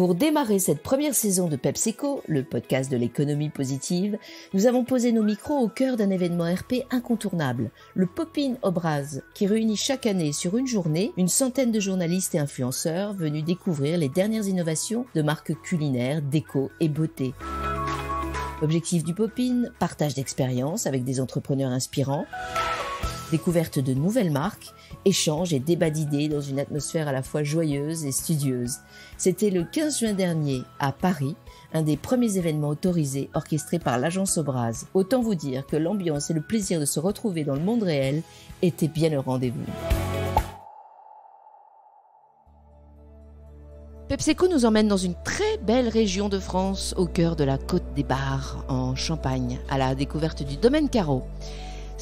Pour démarrer cette première saison de PepsiCo, le podcast de l'économie positive, nous avons posé nos micros au cœur d'un événement RP incontournable, le Popin Obraz, qui réunit chaque année sur une journée une centaine de journalistes et influenceurs venus découvrir les dernières innovations de marques culinaires, déco et beauté. Objectif du Popin, partage d'expériences avec des entrepreneurs inspirants découverte de nouvelles marques, échanges et débats d'idées dans une atmosphère à la fois joyeuse et studieuse. C'était le 15 juin dernier à Paris, un des premiers événements autorisés orchestrés par l'agence Obraz. Autant vous dire que l'ambiance et le plaisir de se retrouver dans le monde réel étaient bien au rendez-vous. PepsiCo nous emmène dans une très belle région de France, au cœur de la côte des Bars, en Champagne, à la découverte du domaine Caro.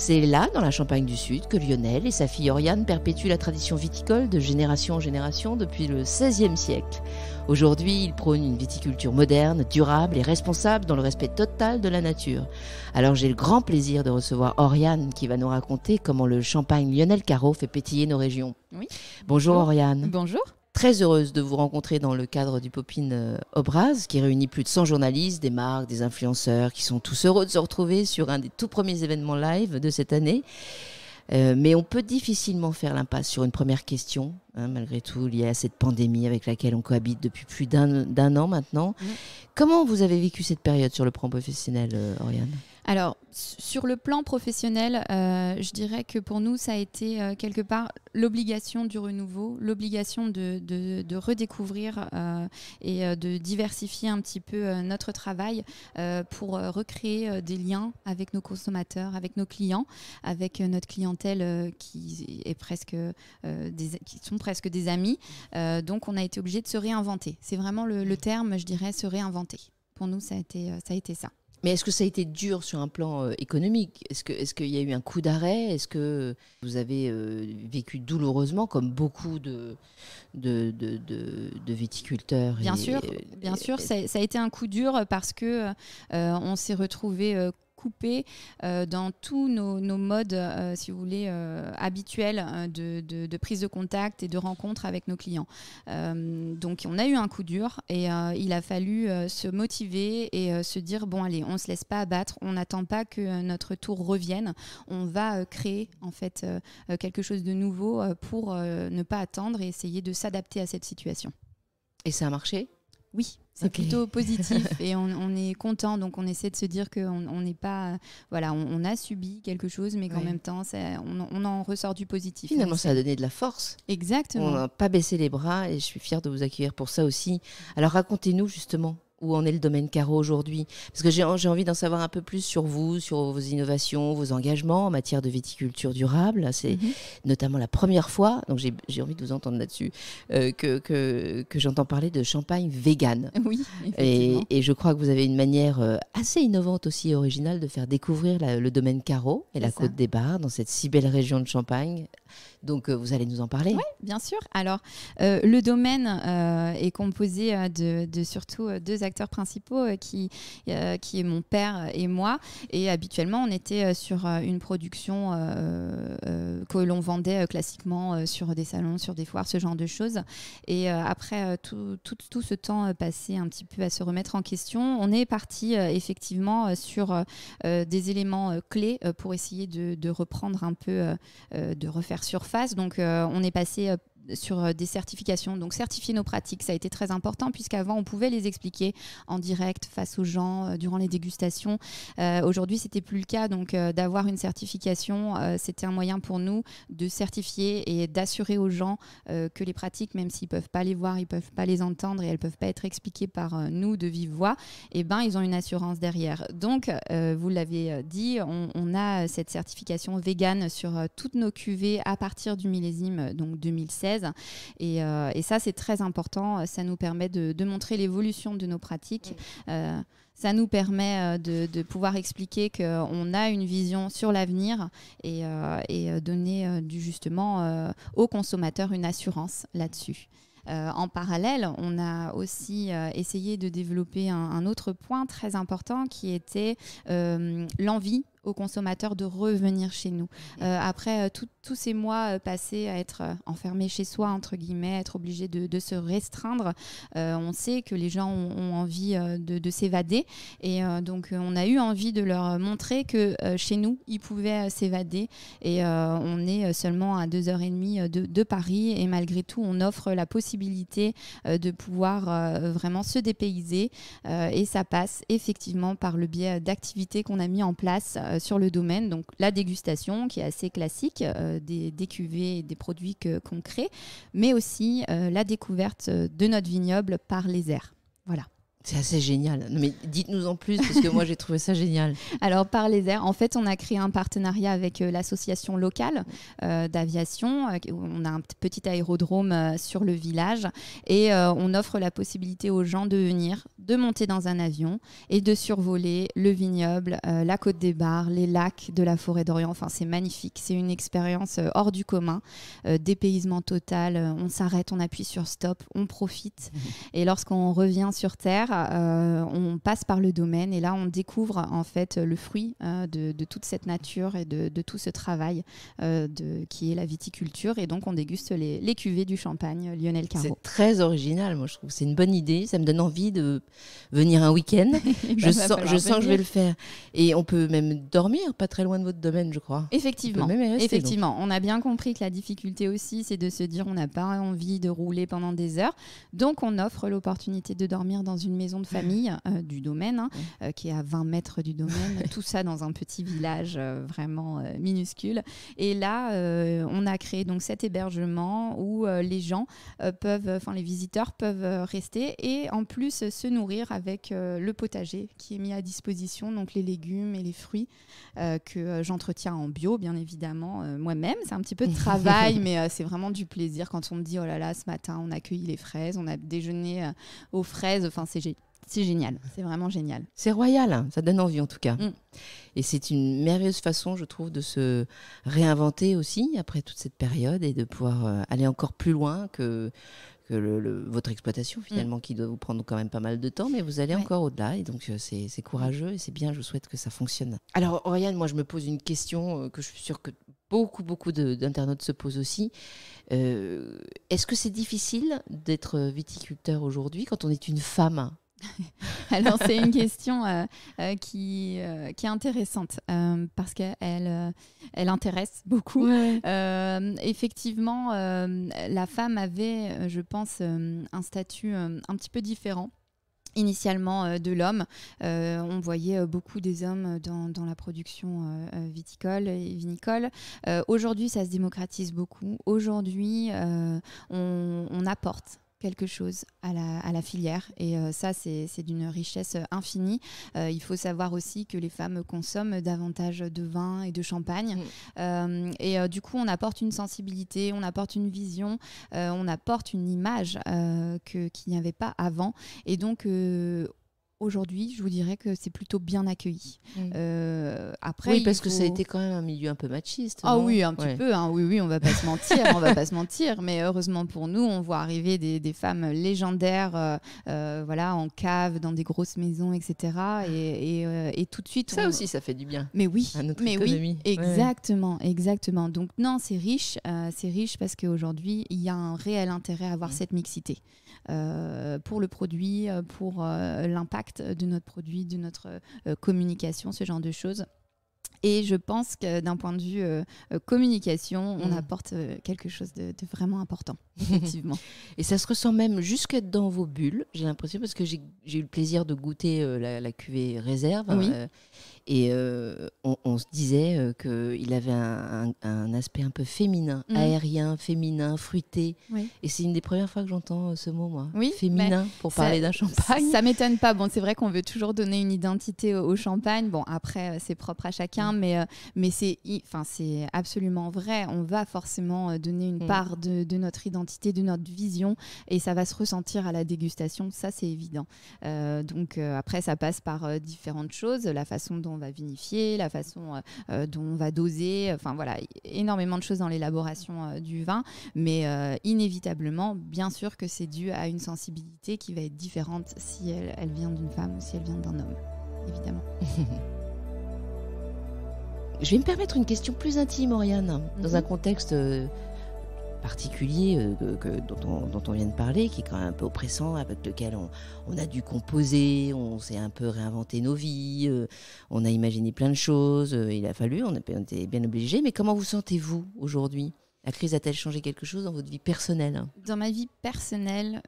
C'est là, dans la Champagne du Sud, que Lionel et sa fille Oriane perpétuent la tradition viticole de génération en génération depuis le XVIe siècle. Aujourd'hui, ils prônent une viticulture moderne, durable et responsable dans le respect total de la nature. Alors j'ai le grand plaisir de recevoir Oriane qui va nous raconter comment le champagne Lionel Caro fait pétiller nos régions. Oui. Bonjour. Oriane. Bonjour très heureuse de vous rencontrer dans le cadre du Popine euh, Obraz, qui réunit plus de 100 journalistes, des marques, des influenceurs, qui sont tous heureux de se retrouver sur un des tout premiers événements live de cette année. Euh, mais on peut difficilement faire l'impasse sur une première question, hein, malgré tout, liée à cette pandémie avec laquelle on cohabite depuis plus d'un an maintenant. Mmh. Comment vous avez vécu cette période sur le plan professionnel, euh, Oriane alors, sur le plan professionnel, euh, je dirais que pour nous, ça a été euh, quelque part l'obligation du renouveau, l'obligation de, redécouvrir euh, et de diversifier un petit peu notre travail pour recréer des liens avec nos consommateurs, avec nos clients, avec notre clientèle qui, est presque, qui sont presque des amis. donc, on a été obligé de se réinventer. C'est vraiment le, terme, je dirais, se réinventer. Pour nous, ça. A été ça. Mais est-ce que ça a été dur sur un plan euh, économique Est-ce qu'il est y a eu un coup d'arrêt Est-ce que vous avez euh, vécu douloureusement, comme beaucoup de, de, de, viticulteurs Bien sûr, bien sûr, ça, a été un coup dur parce que euh, on s'est retrouvé coupé euh, dans tous nos, modes, euh, si vous voulez, euh, habituels de, de, prise de contact et de rencontre avec nos clients. donc on a eu un coup dur et il a fallu se motiver et se dire, bon allez, on ne se laisse pas abattre, on n'attend pas que notre tour revienne, on va créer en fait quelque chose de nouveau pour ne pas attendre et essayer de s'adapter à cette situation. Et ça a marché oui, c'est plutôt positif et on, est content. Donc on essaie de se dire qu'on n'est pas, voilà, on, a subi quelque chose, mais qu'en même temps, on, en ressort du positif. Finalement, ça a donné de la force. Exactement. On n'a pas baissé les bras et je suis fière de vous accueillir pour ça aussi. Alors racontez-nous justement où en est le domaine Caro aujourd'hui Parce que j'ai envie d'en savoir un peu plus sur vous, sur vos innovations, vos engagements en matière de viticulture durable. C'est mhm. notamment la première fois, donc j'ai envie de vous entendre là-dessus, euh, que, j'entends parler de champagne vegan. Oui. Et, et, je crois que vous avez une manière euh, assez innovante aussi, originale, de faire découvrir le domaine Caro et la côte des Bars dans cette si belle région de Champagne donc, euh, vous allez nous en parler. Oui, bien sûr. Alors, euh, le domaine euh, est composé de, surtout deux acteurs principaux qui, qui est mon père et moi. Et habituellement, on était sur une production que l'on vendait classiquement sur des salons, sur des foires, ce genre de choses. Et après tout, ce temps passé un petit peu à se remettre en question, on est parti effectivement sur des éléments clés pour essayer de, de reprendre un peu, de refaire surface donc, euh, on est passé euh, sur euh, des certifications. Donc certifier nos pratiques, ça a été très important puisqu'avant on pouvait les expliquer en direct face aux gens euh, durant les dégustations. Aujourd'hui, Aujourd'hui c'était plus le cas, donc euh, d'avoir une certification, c'était un moyen pour nous de certifier et d'assurer aux gens que les pratiques, même s'ils peuvent pas les voir, ils peuvent pas les entendre et elles peuvent pas être expliquées par nous de vive voix, et eh ben ils ont une assurance derrière. Donc vous l'avez dit, on, a cette certification vegan sur toutes nos cuvées à partir du millésime donc 2016. Euh, et, ça, c'est très important. Ça nous permet de, montrer l'évolution de nos pratiques. Euh, ça nous permet euh, de, pouvoir expliquer qu'on a une vision sur l'avenir et, donner du, justement aux consommateurs une assurance là-dessus. en parallèle, on a aussi essayé de développer un, autre point très important qui était l'envie aux consommateurs de revenir chez nous. après toute tous ces mois euh, passés à être euh, enfermés chez soi, entre guillemets, être obligé de, se restreindre, euh, on sait que les gens ont, envie de, s'évader. Et donc, on a eu envie de leur montrer que chez nous, ils pouvaient s'évader. Et on est seulement à 2 h et de, de, Paris. Et malgré tout, on offre la possibilité de pouvoir vraiment se dépayser. et ça passe effectivement par le biais d'activités qu'on a mis en place sur le domaine. Donc, la dégustation qui est assez classique des, des, cuvées et des produits qu'on crée, mais aussi euh, la découverte de notre vignoble par les airs. Voilà. C'est assez génial. mais dites-nous en plus, parce que moi j'ai trouvé ça génial. Alors, par les airs, en fait, on a créé un partenariat avec euh, l'association locale euh, d'aviation. Euh, on a un petit aérodrome sur le village et on offre la possibilité aux gens de venir, de monter dans un avion et de survoler le vignoble, la côte des Bars, les lacs de la forêt d'Orient. Enfin, c'est magnifique. C'est une expérience hors du commun, dépaysement total. on s'arrête, on appuie sur stop, on profite. Et lorsqu'on revient sur Terre, euh, on passe par le domaine et là on découvre en fait le fruit euh, de, toute cette nature et de, tout ce travail euh, qui est la viticulture et donc on déguste les, cuvées du champagne Lionel Caro. C'est très original, moi je trouve c'est une bonne idée, ça me donne envie de venir un week-end. je, sens, je que je vais le faire et on peut même dormir pas très loin de votre domaine, je crois. Effectivement, effectivement, on a bien compris que la difficulté aussi c'est de se dire on n'a pas envie de rouler pendant des heures, donc on offre l'opportunité de dormir dans une maison de famille euh, du domaine, hein, euh, qui est à 20 mètres du domaine, tout ça dans un petit village euh, vraiment minuscule. Et là, on a créé donc cet hébergement où les gens peuvent, enfin les visiteurs peuvent rester et en plus se nourrir avec le potager qui est mis à disposition, donc les légumes et les fruits que j'entretiens en bio, bien évidemment, moi-même. C'est un petit peu de travail, mais c'est vraiment du plaisir quand on me dit oh là là, ce matin on a cueilli les fraises, on a déjeuné aux fraises, enfin c'est c'est génial, c'est vraiment génial. C'est royal, hein. ça donne envie en tout cas. Mm. Et c'est une merveilleuse façon, je trouve, de se réinventer aussi après toute cette période et de pouvoir euh, aller encore plus loin que, votre exploitation mm. finalement, qui doit vous prendre quand même pas mal de temps, mais vous allez encore au-delà. Et donc euh, c'est courageux et c'est bien, je souhaite que ça fonctionne. Alors Oriane, moi je me pose une question euh, que je suis sûre que beaucoup, beaucoup d'internautes se posent aussi. Est-ce que c'est difficile d'être viticulteur aujourd'hui quand on est une femme Alors, c'est une question euh, euh, euh, qui, est intéressante parce qu'elle elle intéresse beaucoup. effectivement, la femme avait, je pense, un statut un petit peu différent initialement de l'homme. on voyait beaucoup des hommes dans, la production viticole et vinicole. Aujourd'hui, ça se démocratise beaucoup. Aujourd'hui, on, apporte quelque chose à la, filière. Et euh, ça, c'est d'une richesse infinie. Euh, il faut savoir aussi que les femmes consomment davantage de vin et de champagne. Mm. Euh, et du coup, on apporte une sensibilité, on apporte une vision, on apporte une image que qu'il n'y avait pas avant. Et donc, aujourd'hui, je vous dirais que c'est plutôt bien accueilli. Euh, après, oui, parce que ça a été quand même un milieu un peu machiste. Ah oui, un petit peu. Hein. Oui, oui, on va pas se mentir, on va pas se mentir. Mais heureusement pour nous, on voit arriver des, femmes légendaires, euh, euh, voilà, en cave, dans des grosses maisons, etc. Et, tout de suite. Ça aussi, ça fait du bien. Mais oui, à notre mais économie. oui, exactement, exactement. Donc non, c'est riche, c'est riche parce qu'aujourd'hui, il y a un réel intérêt à avoir mm. cette mixité pour le produit, pour l'impact de notre produit, de notre euh, communication, ce genre de choses. Et je pense que d'un point de vue euh, euh, communication, on mm. apporte quelque chose de, vraiment important, effectivement. et ça se ressent même jusque dans vos bulles, j'ai l'impression, parce que j'ai eu le plaisir de goûter la, la, cuvée réserve. Oui. Et euh, on, se disait euh, qu'il avait un, aspect un peu féminin, mm. aérien, féminin, fruité. Et c'est une des premières fois que j'entends euh, ce mot, moi. Oui, féminin, pour parler d'un champagne. Ça, ça m'étonne pas. Bon, c'est vrai qu'on veut toujours donner une identité au, champagne. Bon, après, c'est propre à chacun, mm. mais, mais c'est absolument vrai. On va forcément donner une mm. part de, notre identité, de notre vision, et ça va se ressentir à la dégustation. Ça, c'est évident. donc, après, ça passe par différentes choses. La façon dont va vinifier, la façon euh, euh, dont on va doser, enfin voilà, énormément de choses dans l'élaboration euh, du vin, mais inévitablement, bien sûr que c'est dû à une sensibilité qui va être différente si elle, vient d'une femme ou si elle vient d'un homme, évidemment. Je vais me permettre une question plus intime, Oriane, dans un mhm. contexte particulier euh, que, dont, on, vient de parler, qui est quand même un peu oppressant, avec lequel on, a dû composer, on s'est un peu réinventé nos vies, euh, on a imaginé plein de choses, euh, il a fallu, on, a, était bien obligé. Mais comment vous sentez-vous aujourd'hui la crise a-t-elle changé quelque chose dans votre vie personnelle Dans ma vie personnelle,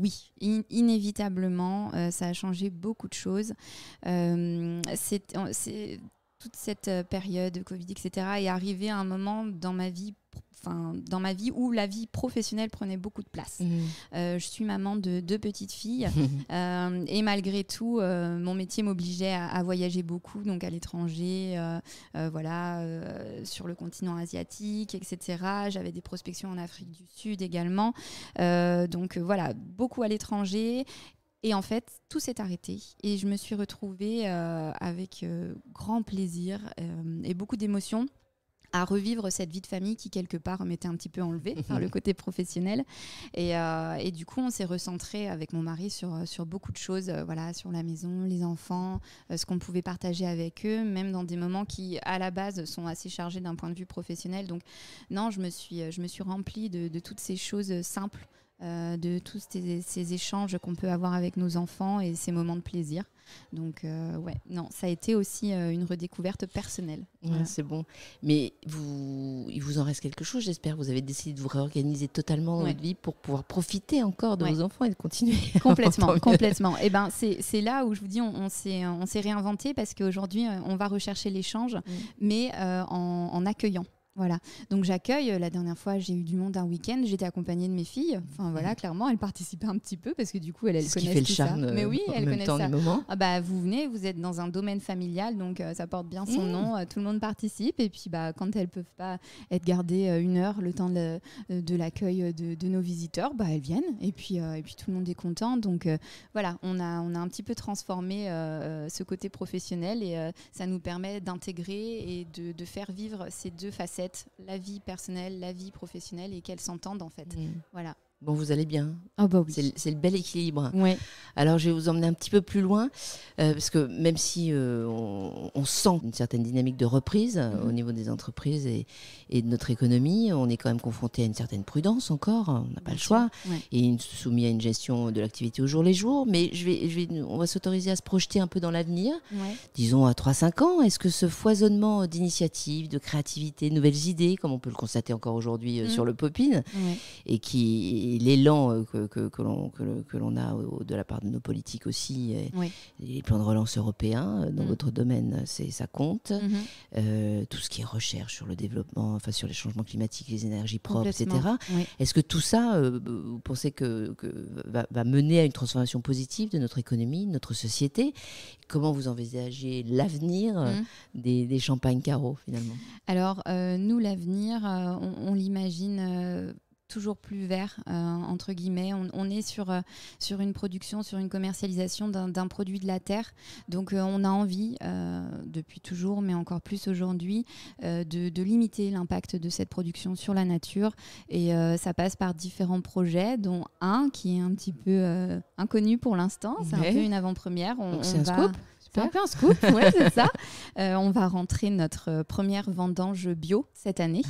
oui, inévitablement, ça a changé beaucoup de choses. c'est toute cette période Covid, etc., est arrivée à un moment dans ma vie dans ma vie où la vie professionnelle prenait beaucoup de place. Mhm. Euh, je suis maman de deux petites filles euh, et malgré tout, euh, mon métier m'obligeait à, voyager beaucoup, donc à l'étranger, voilà, sur le continent asiatique, etc. J'avais des prospections en Afrique du Sud également. donc voilà, beaucoup à l'étranger et en fait, tout s'est arrêté et je me suis retrouvée avec grand plaisir et beaucoup d'émotions à revivre cette vie de famille qui quelque part m'était un petit peu enlevée par le côté professionnel. Euh, et, du coup, on s'est recentré avec mon mari sur, euh, sur beaucoup de choses, euh, voilà, sur la maison, les enfants, ce qu'on pouvait partager avec eux, même dans des moments qui, à la base, sont assez chargés d'un point de vue professionnel. Donc, non, je me suis, je me suis remplie de toutes ces choses simples euh, de tous ces, échanges qu'on peut avoir avec nos enfants et ces moments de plaisir. Donc, euh, ouais, non, ça a été aussi euh, une redécouverte personnelle. C'est bon. Mais vous, il vous en reste quelque chose, j'espère. Vous avez décidé de vous réorganiser totalement votre vie pour pouvoir profiter encore de vos enfants et de continuer. Complètement, complètement. Et eh ben, c'est là où je vous dis, on, on s'est réinventé parce qu'aujourd'hui, on va rechercher l'échange, mm. mais en accueillant. Voilà. Donc j'accueille. Euh, la dernière fois, j'ai eu du monde un week-end. J'étais accompagnée de mes filles. Enfin voilà, mhm. clairement, elles participaient un petit peu parce que du coup, elles, connaissent qui le charme Mais euh, oui, elles connaît connaissent ça. Ah, bah vous venez, vous êtes dans un domaine familial, donc euh, ça porte bien son mmh. nom. tout le monde participe. Et puis bah quand elles peuvent pas être gardées une heure, le temps de, l'accueil de, nos visiteurs, bah elles viennent. Et puis et puis tout le monde est content. Donc voilà, on a on a un petit peu transformé ce côté professionnel et ça nous permet d'intégrer et de faire vivre ces deux facettes la vie personnelle, la vie professionnelle et qu'elles s'entendent en fait. Mm. Voilà. Bon, vous allez bien. Ah bah c'est le bel équilibre. Ouais. Alors, je vais vous emmener un petit peu plus loin, euh, parce que même si euh, on, sent une certaine dynamique de reprise euh, au mhm. niveau des entreprises et, et, de notre économie, on est quand même confronté à une certaine prudence encore. On n'a pas le choix. Et une, soumis à une gestion de l'activité au jour les jours. Mais je vais, on va s'autoriser à se projeter un peu dans l'avenir, disons à 3-5 ans. Est-ce que ce foisonnement d'initiatives, de créativité, de nouvelles idées, comme on peut le constater encore aujourd'hui mhm. sur le popine et qui et l'élan euh, que, que, que l'on a de la part de nos politiques aussi, les plans de relance européens, euh, dans mm. votre domaine, ça compte. Mm-hmm. Euh, tout ce qui est recherche sur le développement, enfin sur les changements climatiques, les énergies propres, etc. Est-ce que tout ça, vous pensez que, que va, mener à une transformation positive de notre économie, de notre société Comment vous envisagez l'avenir mm. des, champagnes carreaux finalement Alors, nous, l'avenir, on l'imagine toujours plus vert, euh, entre guillemets. On, est sur, euh, sur une production, sur une commercialisation d'un, produit de la terre. Donc euh, on a envie, depuis toujours, mais encore plus aujourd'hui, de, limiter l'impact de cette production sur la nature. Et ça passe par différents projets, dont un qui est un petit peu inconnu pour l'instant. C'est un peu une avant-première. On, Donc c'est un peu un scoop, ouais, c'est ça. Euh, on va rentrer notre euh, première vendange bio cette année.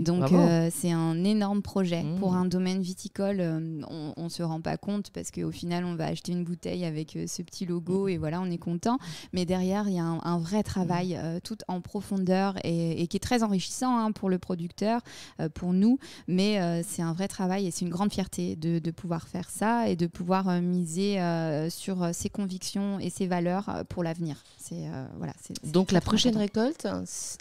Donc, euh, c'est un énorme projet. Mmh. Pour un domaine viticole, on ne se rend pas compte parce qu'au final, on va acheter une bouteille avec ce petit logo mmh. et voilà, on est content. Mais derrière, il y a un, vrai travail mmh. tout en profondeur et, qui est très enrichissant hein, pour le producteur, pour nous. Mais c'est un vrai travail et c'est une grande fierté de, de, pouvoir faire ça et de pouvoir miser sur ses convictions et ses valeurs pour la venir. C'est euh, voilà. C'est, donc la prochaine récolte,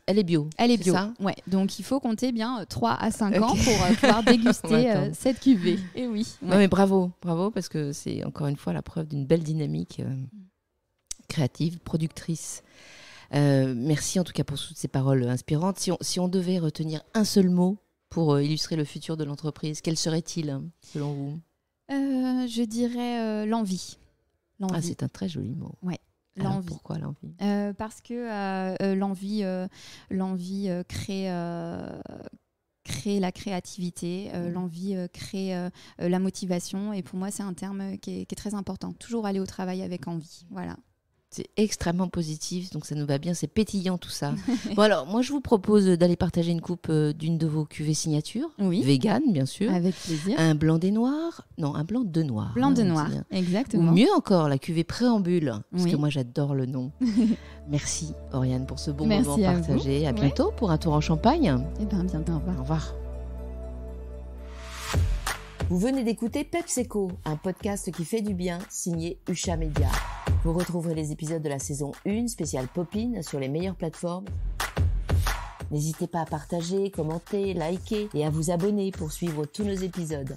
elle est bio. Elle est bio. ouais. Donc il faut compter bien 3 euh, à 5 ans pour euh, pouvoir déguster cette cuvée. Et eh oui. mais bravo, bravo parce que c'est encore une fois la preuve d'une belle dynamique mm. créative, productrice. merci en tout cas pour toutes ces paroles inspirantes. Si on, devait retenir un seul mot pour illustrer le futur de l'entreprise, quel serait-il selon vous Je dirais l'envie. l'envie. Ah, c'est un très joli mot. Ouais. L'envie. Pourquoi l'envie euh, Parce que euh, euh, l'envie, l'envie crée, la créativité, mhm. l'envie crée la motivation. Et pour moi, c'est un terme qui est, très important. Toujours aller au travail avec envie. Voilà. C'est extrêmement positif, donc ça nous va bien, c'est pétillant tout ça. bon alors, moi je vous propose d'aller partager une coupe euh, d'une de vos cuvées signatures oui. vegan bien sûr. Avec plaisir. Un blanc des noirs, non, un blanc de noir. Blanc hein, de noir, hein. exactement. Ou mieux encore, la cuvée préambule, parce que moi j'adore le nom. Merci Oriane pour ce bon Merci moment à partagé. À bientôt pour un tour en Champagne. Et eh bien bientôt, au revoir. Au revoir. Vous venez d'écouter Pepseco, un podcast qui fait du bien, signé Usha Media. Vous retrouverez les épisodes de la saison 1 spéciale popine, sur les meilleures plateformes. N'hésitez pas à partager, commenter, liker et à vous abonner pour suivre tous nos épisodes.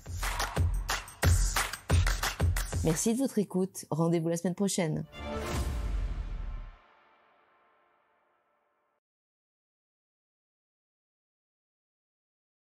Merci de votre écoute. Rendez-vous la semaine prochaine.